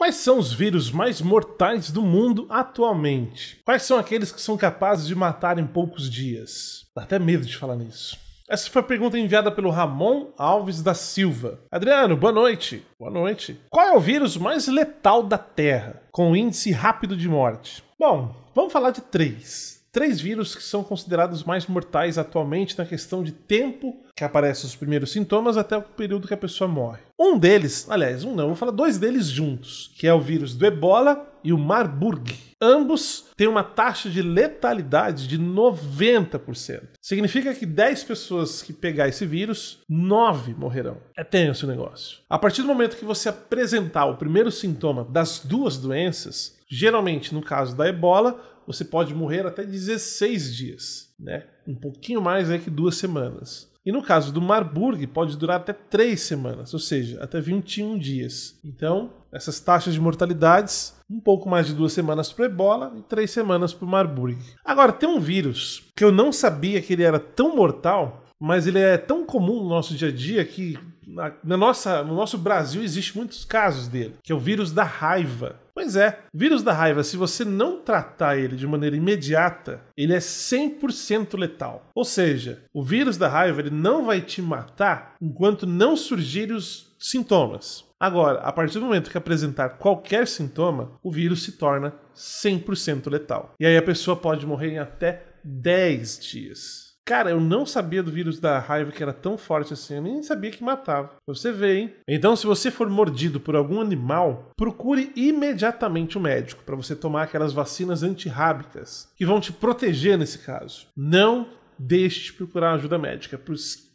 Quais são os vírus mais mortais do mundo atualmente? Quais são aqueles que são capazes de matar em poucos dias? Dá até medo de falar nisso. Essa foi a pergunta enviada pelo Ramon Alves da Silva. Adriano, boa noite. Boa noite. Qual é o vírus mais letal da Terra, com índice rápido de morte? Bom, vamos falar de três. Três vírus que são considerados mais mortais atualmente na questão de tempo que aparecem os primeiros sintomas até o período que a pessoa morre. Um deles, aliás, um não, vou falar dois deles juntos, que é o vírus do ebola e o Marburg. Ambos têm uma taxa de letalidade de 90%. Significa que 10 pessoas que pegar esse vírus, 9 morrerão. É tenso o negócio. A partir do momento que você apresentar o primeiro sintoma das duas doenças, Geralmente, no caso da ebola, você pode morrer até 16 dias, né? Um pouquinho mais aí que duas semanas. E no caso do Marburg, pode durar até três semanas, ou seja, até 21 dias. Então, essas taxas de mortalidades, um pouco mais de duas semanas para ebola e três semanas para o Marburg. Agora, tem um vírus que eu não sabia que ele era tão mortal, mas ele é tão comum no nosso dia a dia que na, na nossa, no nosso Brasil existe muitos casos dele, que é o vírus da raiva. Pois é, vírus da raiva, se você não tratar ele de maneira imediata, ele é 100% letal. Ou seja, o vírus da raiva ele não vai te matar enquanto não surgirem os sintomas. Agora, a partir do momento que apresentar qualquer sintoma, o vírus se torna 100% letal. E aí a pessoa pode morrer em até 10 dias. Cara, eu não sabia do vírus da raiva que era tão forte assim. Eu nem sabia que matava. Você vê, hein? Então, se você for mordido por algum animal, procure imediatamente o um médico para você tomar aquelas vacinas antirrábicas que vão te proteger nesse caso. Não deixe de procurar ajuda médica,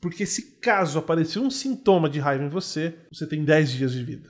porque se caso aparecer um sintoma de raiva em você, você tem 10 dias de vida.